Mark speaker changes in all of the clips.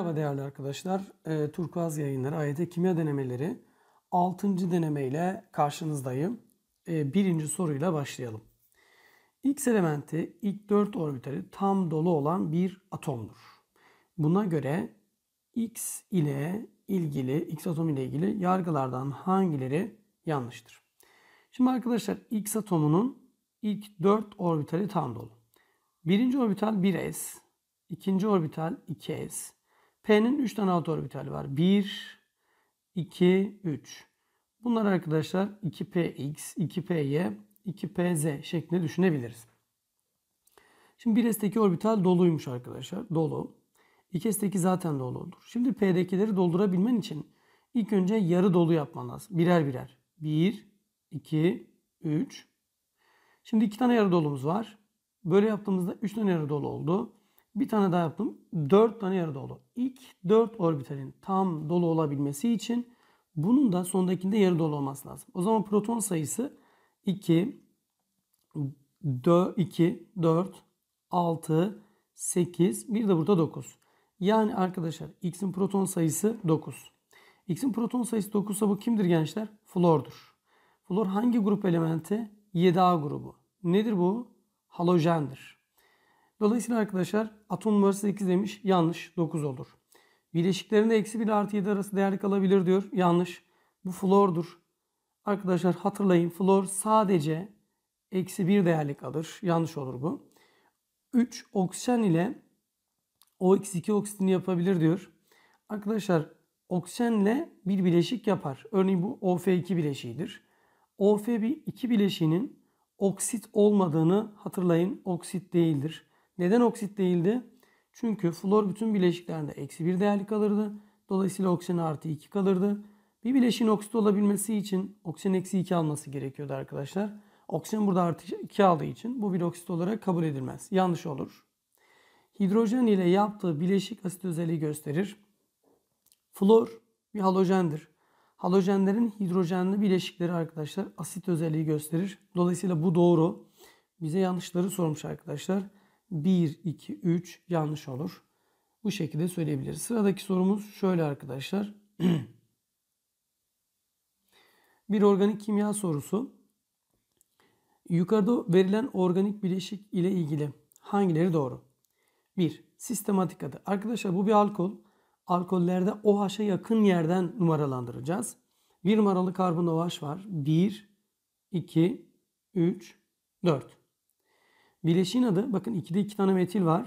Speaker 1: Merhaba değerli arkadaşlar. E, Turkuaz Yayınları AYT Kimya Denemeleri 6. denemeyle karşınızdayım. E, birinci soruyla başlayalım. X elementi ilk 4 orbitali tam dolu olan bir atomdur. Buna göre X ile ilgili, X atom ile ilgili yargılardan hangileri yanlıştır? Şimdi arkadaşlar X atomunun ilk 4 orbitali tam dolu. Birinci orbital 1s, ikinci orbital 2s, P'nin 3 tane alt orbitali var. 1, 2, 3. Bunlar arkadaşlar 2px, 2py, 2pz şeklinde düşünebiliriz. Şimdi 1s'teki orbital doluymuş arkadaşlar. Dolu. 2s'teki zaten dolu olur. Şimdi p'dekileri doldurabilmen için ilk önce yarı dolu yapman lazım. Birer birer. 1, 2, 3. Şimdi 2 tane yarı dolumuz var. Böyle yaptığımızda 3 tane yarı dolu oldu. Bir tane daha yaptım. 4 tane yarı dolu. İlk 4 orbitalin tam dolu olabilmesi için bunun da sondakinde yarı dolu olması lazım. O zaman proton sayısı 2, 4, 2, 4, 6, 8, bir de burada 9. Yani arkadaşlar X'in proton sayısı 9. X'in proton sayısı 9 ise bu kimdir gençler? Flordur. Flor hangi grup elementi? 7A grubu. Nedir bu? Halojendir. Dolayısıyla arkadaşlar atom numarası 8 demiş. Yanlış 9 olur. Bileşiklerinde eksi 1 artı 7 arası değerlik alabilir diyor. Yanlış. Bu flordur. Arkadaşlar hatırlayın flor sadece eksi 1 değerlik alır Yanlış olur bu. 3 oksijen ile ox 2 oksitini yapabilir diyor. Arkadaşlar oksijenle bir bileşik yapar. Örneğin bu OF2 bileşiğidir. OF2 bileşiğinin oksit olmadığını hatırlayın. Oksit değildir. Neden oksit değildi? Çünkü flor bütün bileşiklerde eksi 1 değerli kalırdı. Dolayısıyla oksijen artı 2 kalırdı. Bir bileşin oksit olabilmesi için oksijen eksi 2 alması gerekiyordu arkadaşlar. Oksijen burada artı 2 aldığı için bu bir oksit olarak kabul edilmez. Yanlış olur. Hidrojen ile yaptığı bileşik asit özelliği gösterir. Flor bir halojendir. Halojenlerin hidrojenli bileşikleri arkadaşlar asit özelliği gösterir. Dolayısıyla bu doğru. Bize yanlışları sormuş arkadaşlar. 1, 2, 3 yanlış olur. Bu şekilde söyleyebiliriz. Sıradaki sorumuz şöyle arkadaşlar. bir organik kimya sorusu. Yukarıda verilen organik bileşik ile ilgili hangileri doğru? 1. Sistematik adı. Arkadaşlar bu bir alkol. Alkollerde OH'a yakın yerden numaralandıracağız. 1 numaralı karbon OH var. 1, 2, 3, 4. Bileşiğin adı bakın 2'de 2 tane metil var.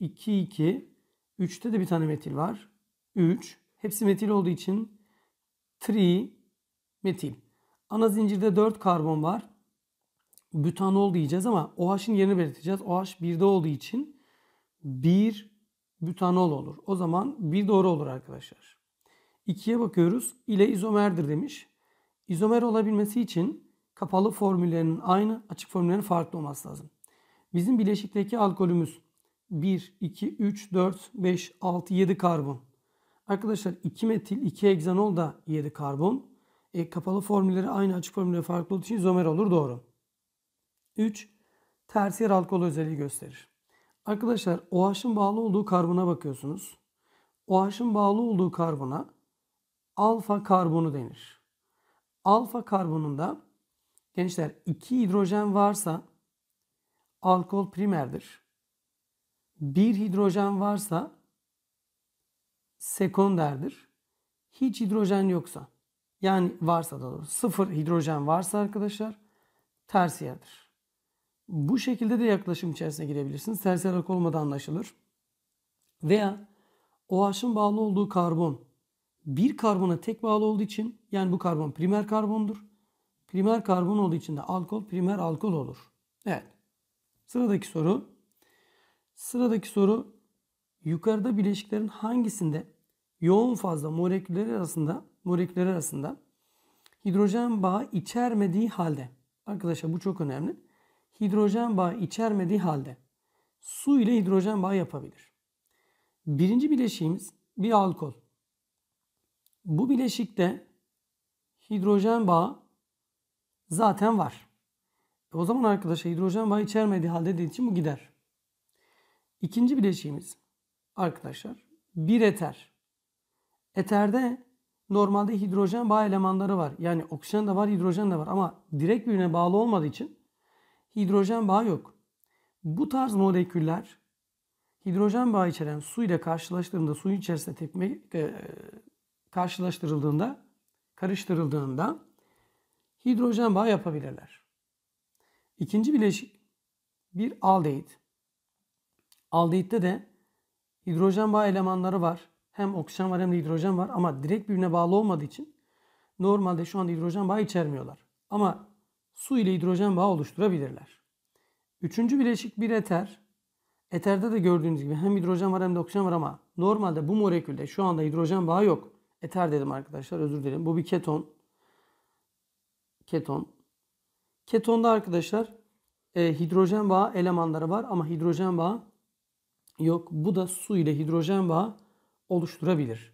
Speaker 1: 2, 2. 3'te de bir tane metil var. 3. Hepsi metil olduğu için tri metil. Ana zincirde 4 karbon var. Butanol diyeceğiz ama OH'ın yerini belirteceğiz. OH 1'de olduğu için 1 butanol olur. O zaman 1 doğru olur arkadaşlar. 2'ye bakıyoruz. İle izomerdir demiş. İzomer olabilmesi için kapalı formüllerinin aynı, açık formüllerinin farklı olması lazım. Bizim bileşikteki alkolümüz 1, 2, 3, 4, 5, 6, 7 karbon. Arkadaşlar 2 metil, 2 egzanol da 7 karbon. E, kapalı formülleri aynı açık formülleri farklı olduğu için izomer olur doğru. 3. Tersiyer alkol özelliği gösterir. Arkadaşlar OH'ın bağlı olduğu karbona bakıyorsunuz. OH'ın bağlı olduğu karbona alfa karbonu denir. Alfa karbonunda gençler 2 hidrojen varsa alkol primerdir. Bir hidrojen varsa sekonderdir. Hiç hidrojen yoksa yani varsa da doğrusu sıfır hidrojen varsa arkadaşlar tersiyerdir. Bu şekilde de yaklaşım içerisine girebilirsiniz. Tersiyer alkol olmadan anlaşılır. Veya OH'ın bağlı olduğu karbon bir karbona tek bağlı olduğu için yani bu karbon primer karbondur. Primer karbon olduğu için de alkol primer alkol olur. Evet. Sıradaki soru. Sıradaki soru yukarıda bileşiklerin hangisinde yoğun fazla moleküller arasında moleküller arasında hidrojen bağı içermediği halde arkadaşlar bu çok önemli. Hidrojen bağı içermediği halde su ile hidrojen bağı yapabilir. Birinci bileşiğimiz bir alkol. Bu bileşikte hidrojen bağı zaten var. O zaman arkadaşlar hidrojen bağ içermediği halde dediği için bu gider. İkinci bileşiğimiz arkadaşlar bir eter. Eterde normalde hidrojen bağ elemanları var. Yani oksijen de var, hidrojen de var ama direkt birbirine bağlı olmadığı için hidrojen bağ yok. Bu tarz moleküller hidrojen bağ içeren su ile karşılaştığında, suyun içerisinde tepme, e, karşılaştırıldığında, karıştırıldığında hidrojen bağ yapabilirler. İkinci bileşik bir aldehit. Aldehitte de hidrojen bağ elemanları var. Hem oksijen var hem de hidrojen var ama direkt birbirine bağlı olmadığı için normalde şu anda hidrojen bağı içermiyorlar. Ama su ile hidrojen bağı oluşturabilirler. Üçüncü bileşik bir eter. Eterde de gördüğünüz gibi hem hidrojen var hem de oksijen var ama normalde bu molekülde şu anda hidrojen bağı yok. Eter dedim arkadaşlar özür dilerim. Bu bir keton. Keton. Ketonda arkadaşlar e, hidrojen bağı elemanları var ama hidrojen bağı yok. Bu da su ile hidrojen bağı oluşturabilir.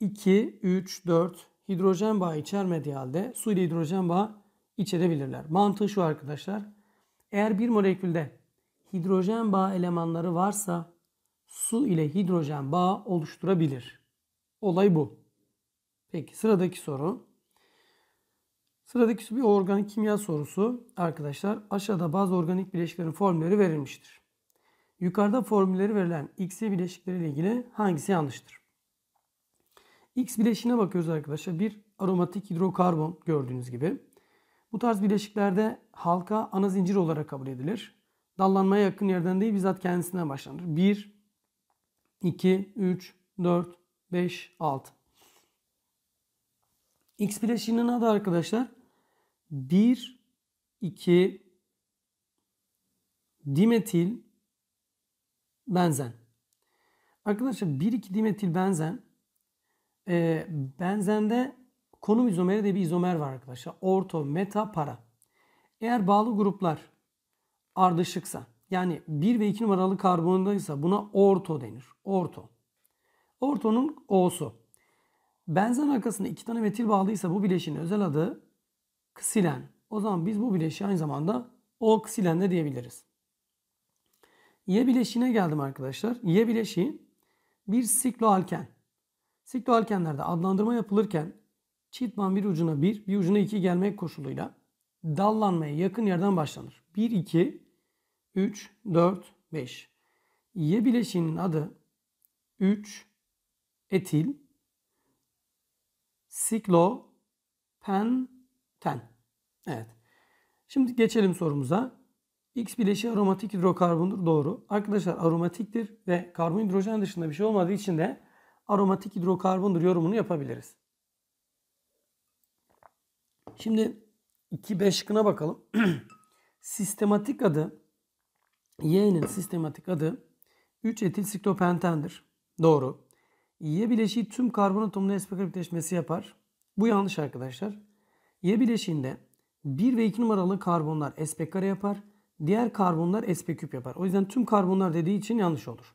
Speaker 1: 2, 3, 4 hidrojen bağı içermediği halde su ile hidrojen bağı içerebilirler. Mantığı şu arkadaşlar. Eğer bir molekülde hidrojen bağı elemanları varsa su ile hidrojen bağı oluşturabilir. Olay bu. Peki sıradaki soru. Sıradaki bir organik kimya sorusu arkadaşlar. Aşağıda bazı organik bileşiklerin formülleri verilmiştir. Yukarıda formülleri verilen X bileşikleri ile ilgili hangisi yanlıştır? X bileşiğine bakıyoruz arkadaşlar. Bir aromatik hidrokarbon gördüğünüz gibi. Bu tarz bileşiklerde halka ana zincir olarak kabul edilir. Dallanmaya yakın yerden değil bizzat kendisinden başlanır. 1, 2, 3, 4, 5, 6. X bileşiğinin adı arkadaşlar 1, 2 dimetil benzen. Arkadaşlar 1, 2 dimetil benzen e, benzende konum izomeri de bir izomer var arkadaşlar. Orto, meta, para. Eğer bağlı gruplar ardışıksa yani 1 ve 2 numaralı karbondaysa buna orto denir. Orto. Ortonun O'su. Benzen arkasında iki tane metil bağlıysa bu bileşinin özel adı ksilen. O zaman biz bu bileşiği aynı zamanda O ksilen de diyebiliriz. Y bileşiğine geldim arkadaşlar. Y bileşiği bir sikloalken. Sikloalkenlerde adlandırma yapılırken çiftman bir ucuna 1, bir ucuna 2 gelmek koşuluyla dallanmaya yakın yerden başlanır. 1, 2, 3, 4, 5. Y bileşiğinin adı 3 etil siklopen ten. Evet. Şimdi geçelim sorumuza. X bileşi aromatik hidrokarbondur. Doğru. Arkadaşlar aromatiktir ve karbon hidrojen dışında bir şey olmadığı için de aromatik hidrokarbondur yorumunu yapabiliriz. Şimdi 2B şıkkına bakalım. sistematik adı Y'nin sistematik adı 3 etil siklopentendir. Doğru. Y bileşiği tüm karbon atomuna sp birleşmesi yapar. Bu yanlış arkadaşlar. Y bileşiğinde 1 ve 2 numaralı karbonlar sp kare yapar. Diğer karbonlar sp küp yapar. O yüzden tüm karbonlar dediği için yanlış olur.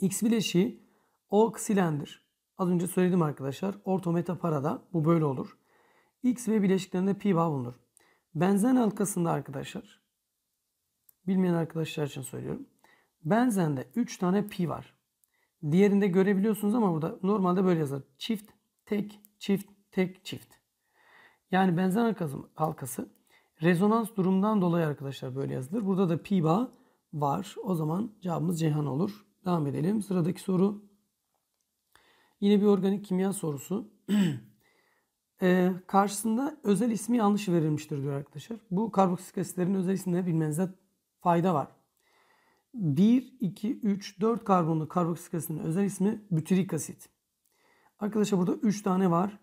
Speaker 1: X bileşiği O silendir. Az önce söyledim arkadaşlar. orto, Ortometaparada bu böyle olur. X ve bileşiklerinde pi bağ bulunur. Benzen halkasında arkadaşlar bilmeyen arkadaşlar için söylüyorum. Benzende 3 tane pi var. Diğerinde görebiliyorsunuz ama burada normalde böyle yazar. Çift, tek, çift, tek, çift. Yani benzen halkası, rezonans durumdan dolayı arkadaşlar böyle yazılır. Burada da pi bağ var. O zaman cevabımız Ceyhan olur. Devam edelim. Sıradaki soru. Yine bir organik kimya sorusu. ee, karşısında özel ismi yanlış verilmiştir diyor arkadaşlar. Bu karboksilik asitlerin özel isimlerini bilmenize fayda var. 1, 2, 3, 4 karbonlu karboksilik asitin özel ismi bütirik asit. Arkadaşlar burada 3 tane var.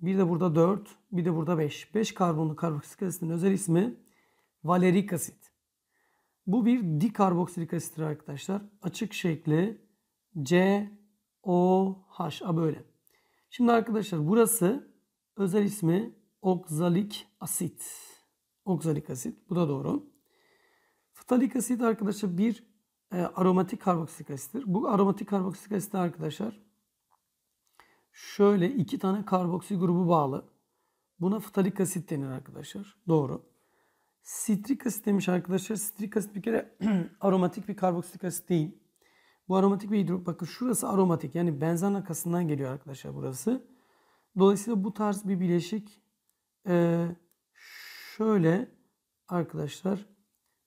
Speaker 1: Bir de burada 4, bir de burada 5. 5 karbonlu karboksilik asitin özel ismi valerik asit. Bu bir dikarboksilik asittir arkadaşlar. Açık şekli c COH. A böyle. Şimdi arkadaşlar burası özel ismi okzalik asit. Okzalik asit. Bu da doğru. Fıtalik asit arkadaşlar bir e, aromatik karboksilik asittir. Bu aromatik karboksilik asit arkadaşlar şöyle iki tane karboksil grubu bağlı. Buna fitalik asit denir arkadaşlar. Doğru. Sitrik asit demiş arkadaşlar. Sitrik asit bir kere aromatik bir karboksilik asit değil. Bu aromatik bir hidro... Bakın şurası aromatik. Yani benzen arkasından geliyor arkadaşlar burası. Dolayısıyla bu tarz bir bileşik e, şöyle arkadaşlar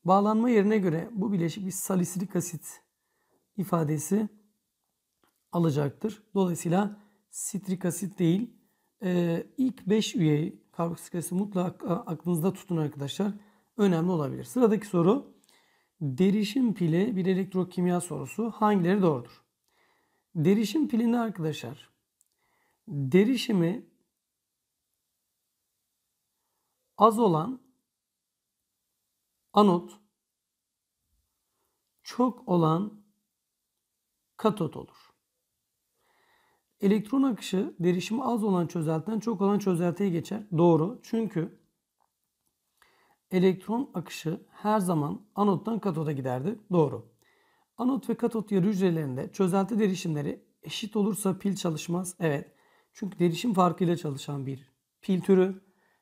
Speaker 1: bağlanma yerine göre bu bileşik bir salisilik asit ifadesi alacaktır. Dolayısıyla sitrik asit değil. Ee, ilk 5 üyeyi karboksil asit mutlaka aklınızda tutun arkadaşlar. Önemli olabilir. Sıradaki soru derişim pili bir elektrokimya sorusu. Hangileri doğrudur? Derişim pilinde arkadaşlar derişimi az olan anot çok olan katot olur. Elektron akışı derişimi az olan çözeltiden çok olan çözeltiye geçer. Doğru. Çünkü elektron akışı her zaman anottan katoda giderdi. Doğru. Anot ve katot yarı hücrelerinde çözelti derişimleri eşit olursa pil çalışmaz. Evet. Çünkü derişim farkıyla çalışan bir pil türü.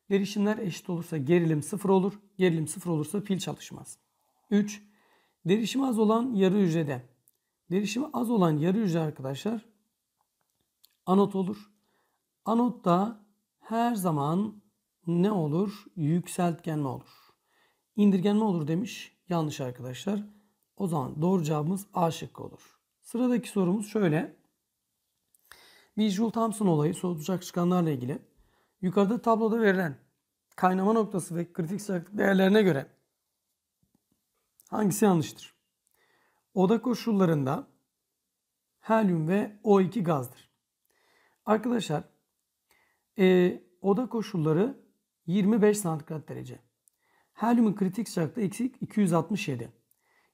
Speaker 1: Derişimler eşit olursa gerilim sıfır olur. Gerilim sıfır olursa pil çalışmaz. 3. Derişimi az olan yarı hücrede. Derişimi az olan yarı hücre arkadaşlar anot olur. Anot da her zaman ne olur? Yükseltgenme olur. İndirgenme olur demiş. Yanlış arkadaşlar. O zaman doğru cevabımız A şıkkı olur. Sıradaki sorumuz şöyle. Bir Joule Thomson olayı soğutacak çıkanlarla ilgili. Yukarıda tabloda verilen kaynama noktası ve kritik sıcaklık değerlerine göre hangisi yanlıştır? Oda koşullarında helyum ve O2 gazdır. Arkadaşlar e, oda koşulları 25 santigrat derece. Helyumun kritik sıcaklığı eksi 267.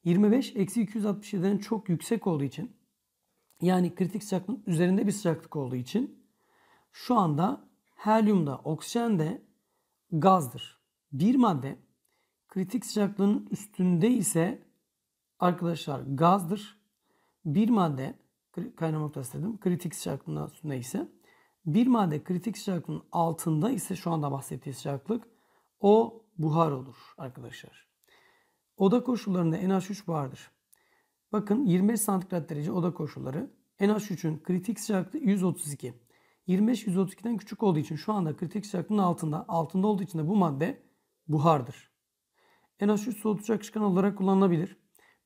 Speaker 1: 25 eksi 267'den çok yüksek olduğu için yani kritik sıcaklığın üzerinde bir sıcaklık olduğu için şu anda helyum da oksijen de gazdır. Bir madde kritik sıcaklığın üstünde ise arkadaşlar gazdır. Bir madde kaynama noktası dedim. Kritik sıcaklığın neyse, Bir madde kritik sıcaklığın altında ise şu anda bahsettiği sıcaklık o buhar olur arkadaşlar. Oda koşullarında en NH3 buhardır. Bakın 25 santigrat derece oda koşulları. NH3'ün kritik sıcaklığı 132. 25 132'den küçük olduğu için şu anda kritik sıcaklığın altında. Altında olduğu için de bu madde buhardır. NH3 soğutucu akışkan olarak kullanılabilir.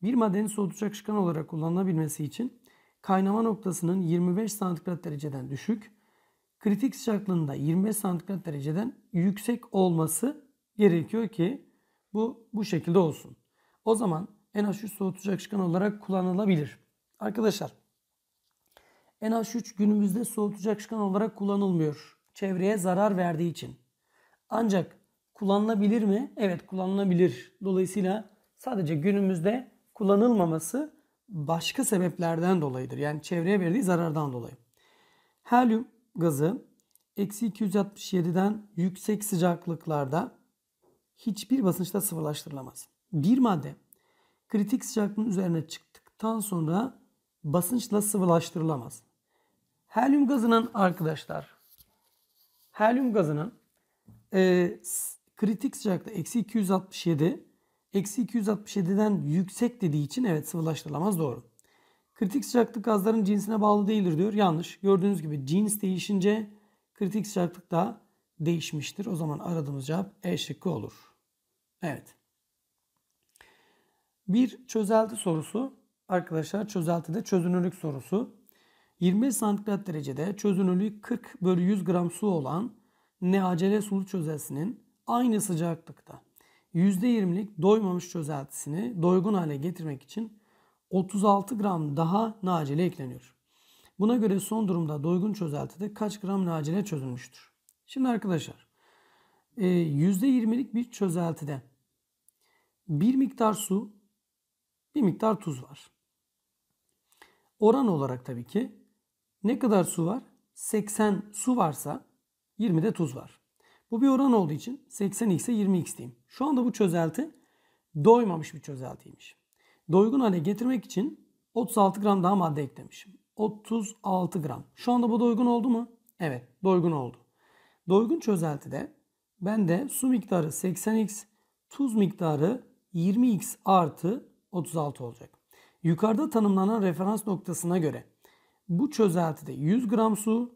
Speaker 1: Bir maddenin soğutucu akışkan olarak kullanılabilmesi için kaynama noktasının 25 santigrat dereceden düşük, kritik sıcaklığında 25 santigrat dereceden yüksek olması gerekiyor ki bu bu şekilde olsun. O zaman en az 3 soğutucu akışkan olarak kullanılabilir. Arkadaşlar en az 3 günümüzde soğutucu akışkan olarak kullanılmıyor. Çevreye zarar verdiği için. Ancak kullanılabilir mi? Evet kullanılabilir. Dolayısıyla sadece günümüzde kullanılmaması başka sebeplerden dolayıdır. Yani çevreye verdiği zarardan dolayı. Helyum gazı eksi 267'den yüksek sıcaklıklarda hiçbir basınçta sıvılaştırılamaz. Bir madde kritik sıcaklığın üzerine çıktıktan sonra basınçla sıvılaştırılamaz. Helyum gazının arkadaşlar helyum gazının e, kritik sıcaklıkta eksi 267 eksi 267'den yüksek dediği için evet sıvılaştırılamaz doğru. Kritik sıcaklık gazların cinsine bağlı değildir diyor. Yanlış. Gördüğünüz gibi cins değişince kritik sıcaklık da değişmiştir. O zaman aradığımız cevap E şıkkı olur. Evet. Bir çözelti sorusu. Arkadaşlar çözeltide çözünürlük sorusu. 25 santigrat derecede çözünürlüğü 40 bölü 100 gram su olan neacele sulu çözeltisinin aynı sıcaklıkta %20'lik doymamış çözeltisini doygun hale getirmek için 36 gram daha nacile ekleniyor. Buna göre son durumda doygun çözeltide kaç gram nacile çözülmüştür? Şimdi arkadaşlar %20'lik e, bir çözeltide bir miktar su, bir miktar tuz var. Oran olarak tabii ki ne kadar su var? 80 su varsa 20 de tuz var. Bu bir oran olduğu için 80x'e 20x diyeyim. Şu anda bu çözelti doymamış bir çözeltiymiş. Doygun hale getirmek için 36 gram daha madde eklemişim. 36 gram. Şu anda bu doygun oldu mu? Evet doygun oldu. Doygun çözeltide ben de su miktarı 80x, tuz miktarı 20x artı 36 olacak. Yukarıda tanımlanan referans noktasına göre bu çözeltide 100 gram su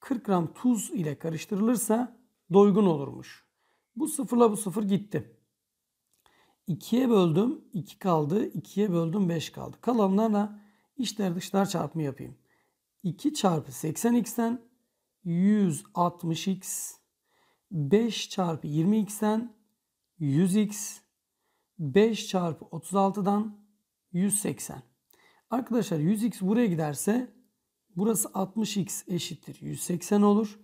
Speaker 1: 40 gram tuz ile karıştırılırsa doygun olurmuş. Bu sıfırla bu sıfır gitti. 2'ye böldüm 2 kaldı. 2'ye böldüm 5 kaldı. Kalanlarla içler dışlar çarpımı yapayım. 2 çarpı 80x'ten 160x 5 çarpı 20x'ten 100x 5 çarpı 36'dan 180. Arkadaşlar 100x buraya giderse burası 60x eşittir 180 olur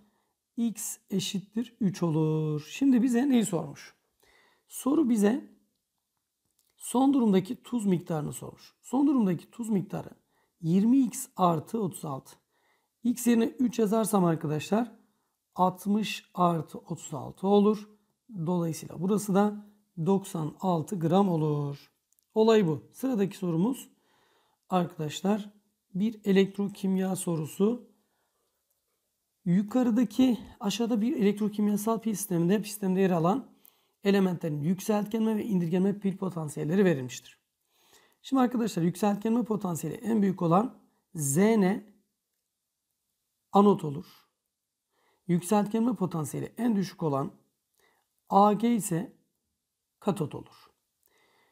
Speaker 1: x eşittir 3 olur. Şimdi bize neyi sormuş? Soru bize son durumdaki tuz miktarını sormuş. Son durumdaki tuz miktarı 20x artı 36. x yerine 3 yazarsam arkadaşlar 60 artı 36 olur. Dolayısıyla burası da 96 gram olur. Olay bu. Sıradaki sorumuz arkadaşlar bir elektrokimya sorusu Yukarıdaki aşağıda bir elektrokimyasal pil sisteminde pil sistemde yer alan elementlerin yükseltgenme ve indirgenme pil potansiyelleri verilmiştir. Şimdi arkadaşlar yükseltgenme potansiyeli en büyük olan Zn anot olur. Yükseltgenme potansiyeli en düşük olan Ag ise katot olur.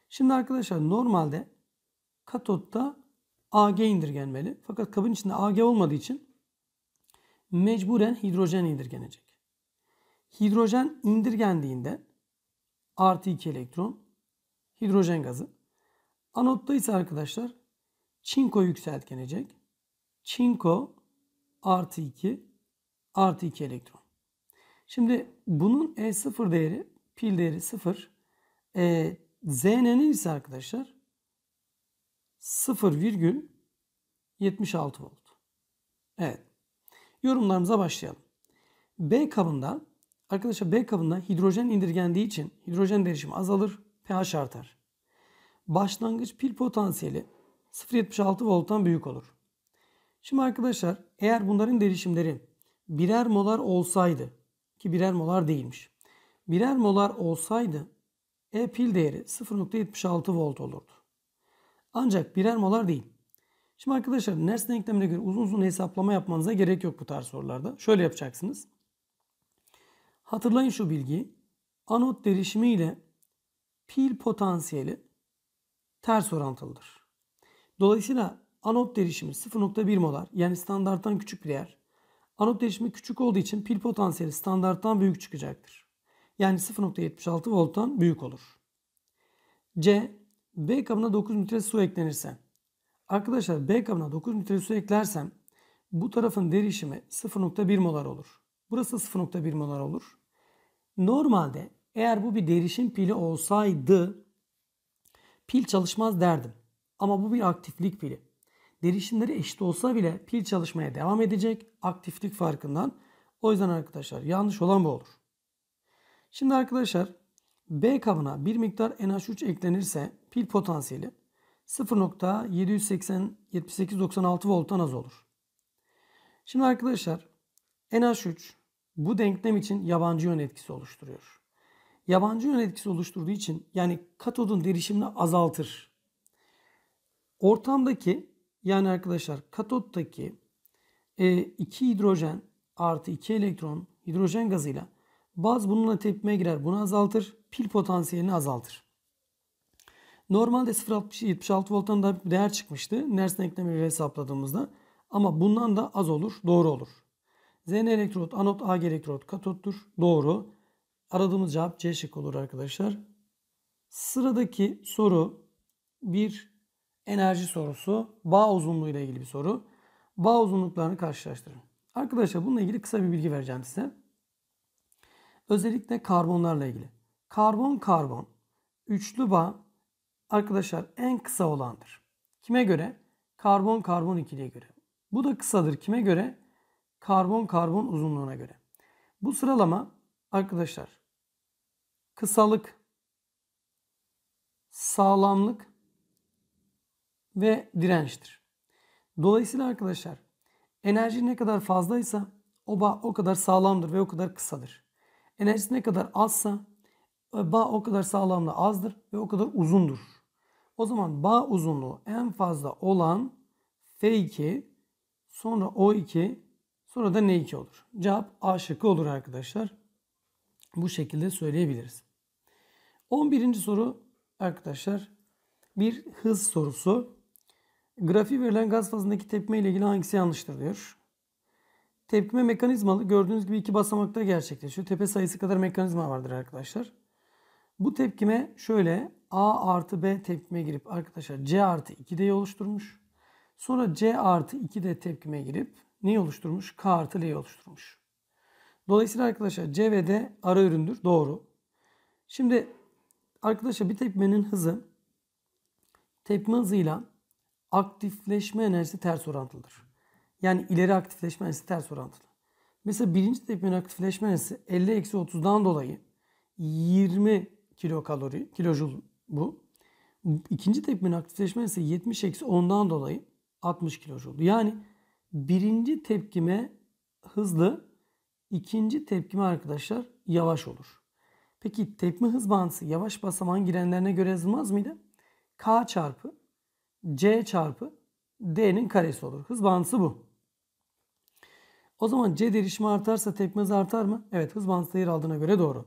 Speaker 1: Şimdi arkadaşlar normalde katotta Ag indirgenmeli. Fakat kabın içinde Ag olmadığı için mecburen hidrojen indirgenecek. Hidrojen indirgendiğinde artı 2 elektron hidrojen gazı. Anotta ise arkadaşlar çinko yükseltgenecek. Çinko artı 2 artı 2 elektron. Şimdi bunun E0 değeri pil değeri 0. E, Zn'nin ise arkadaşlar 0,76 volt. Evet. Yorumlarımıza başlayalım. B kabında arkadaşlar B kabında hidrojen indirgendiği için hidrojen derişimi azalır, pH artar. Başlangıç pil potansiyeli 0.76 volttan büyük olur. Şimdi arkadaşlar eğer bunların derişimleri birer molar olsaydı ki birer molar değilmiş. Birer molar olsaydı E pil değeri 0.76 volt olurdu. Ancak birer molar değil. Şimdi arkadaşlar Nernst denklemine göre uzun uzun hesaplama yapmanıza gerek yok bu tarz sorularda. Şöyle yapacaksınız. Hatırlayın şu bilgiyi. Anot derişimi ile pil potansiyeli ters orantılıdır. Dolayısıyla anot derişimi 0.1 molar yani standarttan küçük bir yer. Anot derişimi küçük olduğu için pil potansiyeli standarttan büyük çıkacaktır. Yani 0.76 volttan büyük olur. C, B kabına 9 litre su eklenirse Arkadaşlar B kabına 9 litre su eklersem bu tarafın derişimi 0.1 molar olur. Burası 0.1 molar olur. Normalde eğer bu bir derişim pili olsaydı pil çalışmaz derdim. Ama bu bir aktiflik pili. Derişimleri eşit olsa bile pil çalışmaya devam edecek aktiflik farkından. O yüzden arkadaşlar yanlış olan bu olur. Şimdi arkadaşlar B kabına bir miktar NH3 eklenirse pil potansiyeli 0.780-7896 volttan az olur. Şimdi arkadaşlar NH3 bu denklem için yabancı yön etkisi oluşturuyor. Yabancı yön etkisi oluşturduğu için yani katodun derişimini azaltır. Ortamdaki yani arkadaşlar katottaki 2 e, hidrojen artı 2 elektron hidrojen gazıyla baz bununla tepkime girer. Bunu azaltır. Pil potansiyelini azaltır. Normalde 0.76 volttan da bir değer çıkmıştı. Nersen eklemeleri hesapladığımızda. Ama bundan da az olur. Doğru olur. ZN elektrot anot, AG elektrot katottur. Doğru. Aradığımız cevap C şık olur arkadaşlar. Sıradaki soru bir enerji sorusu. Bağ uzunluğu ile ilgili bir soru. Bağ uzunluklarını karşılaştırın. Arkadaşlar bununla ilgili kısa bir bilgi vereceğim size. Özellikle karbonlarla ilgili. Karbon karbon, üçlü bağ arkadaşlar en kısa olandır. Kime göre? Karbon karbon ikiliye göre. Bu da kısadır. Kime göre? Karbon karbon uzunluğuna göre. Bu sıralama arkadaşlar kısalık, sağlamlık ve dirençtir. Dolayısıyla arkadaşlar enerji ne kadar fazlaysa o bağ o kadar sağlamdır ve o kadar kısadır. Enerjisi ne kadar azsa e, bağ o kadar sağlamla azdır ve o kadar uzundur. O zaman bağ uzunluğu en fazla olan F2 sonra O2 sonra da N2 olur. Cevap A şıkkı olur arkadaşlar. Bu şekilde söyleyebiliriz. 11. soru arkadaşlar bir hız sorusu. Grafiği verilen gaz fazındaki tepme ile ilgili hangisi yanlıştır diyor. Tepkime mekanizmalı gördüğünüz gibi iki basamakta gerçekleşiyor. Tepe sayısı kadar mekanizma vardır arkadaşlar. Bu tepkime şöyle A artı B tepkime girip arkadaşlar C artı 2D'yi oluşturmuş. Sonra C artı 2D tepkime girip neyi oluşturmuş? K artı L'yi oluşturmuş. Dolayısıyla arkadaşlar C ve D ara üründür. Doğru. Şimdi arkadaşlar bir tepkimenin hızı tepkime hızıyla aktifleşme enerjisi ters orantılıdır. Yani ileri aktifleşme enerjisi ters orantılı. Mesela birinci tepkimenin aktifleşme enerjisi 50-30'dan dolayı 20 kilo kilojul bu. İkinci tepkimin aktifleşme ise 70 eksi 10'dan dolayı 60 kilojul. Yani birinci tepkime hızlı, ikinci tepkime arkadaşlar yavaş olur. Peki tepkime hız bağıntısı yavaş basamağın girenlerine göre yazılmaz mıydı? K çarpı C çarpı D'nin karesi olur. Hız bağıntısı bu. O zaman C derişimi artarsa tepkimiz artar mı? Evet hız bağıntısı yer aldığına göre doğru.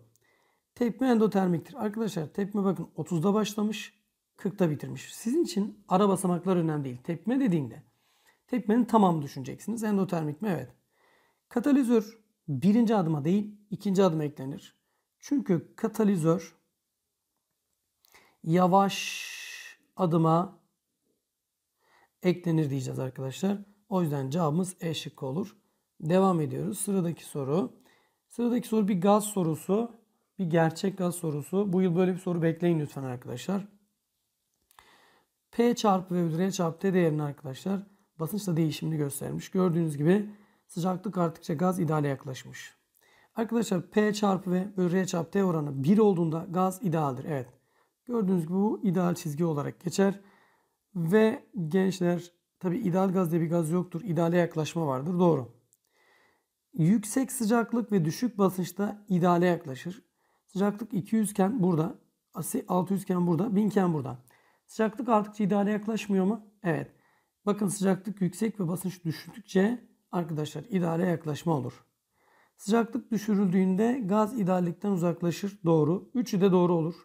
Speaker 1: Tepme endotermiktir. Arkadaşlar tepme bakın 30'da başlamış 40'da bitirmiş. Sizin için ara basamaklar önemli değil. Tepme dediğinde tepmenin tamam düşüneceksiniz. Endotermik mi? Evet. Katalizör birinci adıma değil ikinci adıma eklenir. Çünkü katalizör yavaş adıma eklenir diyeceğiz arkadaşlar. O yüzden cevabımız E şıkkı olur. Devam ediyoruz. Sıradaki soru. Sıradaki soru bir gaz sorusu bir gerçek gaz sorusu. Bu yıl böyle bir soru bekleyin lütfen arkadaşlar. P çarpı ve r çarpı T değerini arkadaşlar basınçla değişimini göstermiş. Gördüğünüz gibi sıcaklık arttıkça gaz ideale yaklaşmış. Arkadaşlar P çarpı ve R çarpı T oranı 1 olduğunda gaz idealdir. Evet. Gördüğünüz gibi bu ideal çizgi olarak geçer. Ve gençler tabi ideal gaz diye bir gaz yoktur. İdeale yaklaşma vardır. Doğru. Yüksek sıcaklık ve düşük basınçta ideale yaklaşır. Sıcaklık 200 iken burada, 600 iken burada, 1000 iken burada. Sıcaklık arttıkça ideale yaklaşmıyor mu? Evet. Bakın sıcaklık yüksek ve basınç düştükçe arkadaşlar ideale yaklaşma olur. Sıcaklık düşürüldüğünde gaz ideallikten uzaklaşır. Doğru. Üçü de doğru olur.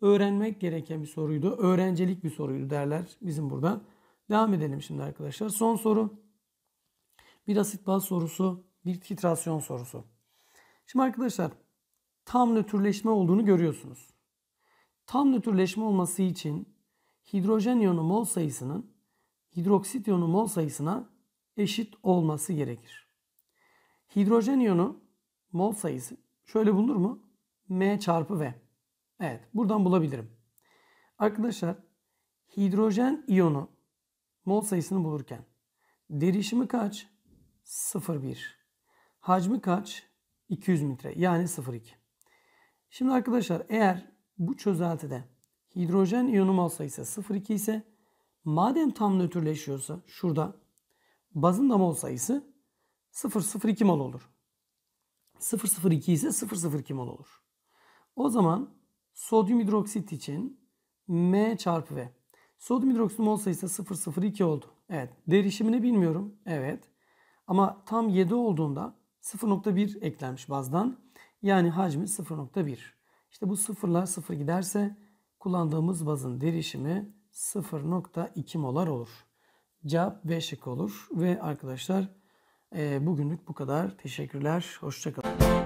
Speaker 1: Öğrenmek gereken bir soruydu. Öğrencilik bir soruydu derler bizim burada. Devam edelim şimdi arkadaşlar. Son soru. Bir asit baz sorusu, bir titrasyon sorusu. Şimdi arkadaşlar tam nötrleşme olduğunu görüyorsunuz. Tam nötrleşme olması için hidrojen iyonu mol sayısının hidroksit iyonu mol sayısına eşit olması gerekir. Hidrojen iyonu mol sayısı şöyle bulunur mu? M çarpı V. Evet buradan bulabilirim. Arkadaşlar hidrojen iyonu mol sayısını bulurken derişimi kaç? 0,1. Hacmi kaç? 200 metre yani 0,2. Şimdi arkadaşlar eğer bu çözeltide hidrojen iyonu mol sayısı 0,2 ise madem tam nötrleşiyorsa şurada bazın da mol sayısı 0,02 mol olur. 0,02 ise 0,02 mol olur. O zaman sodyum hidroksit için M çarpı V. Sodyum hidroksit mol sayısı 0,02 oldu. Evet. Derişimini bilmiyorum. Evet. Ama tam 7 olduğunda 0,1 eklenmiş bazdan. Yani hacmi 0.1. İşte bu sıfırlar sıfır giderse kullandığımız bazın derişimi 0.2 molar olur. Cevap B şıkkı olur. Ve arkadaşlar bugünlük bu kadar. Teşekkürler. Hoşçakalın.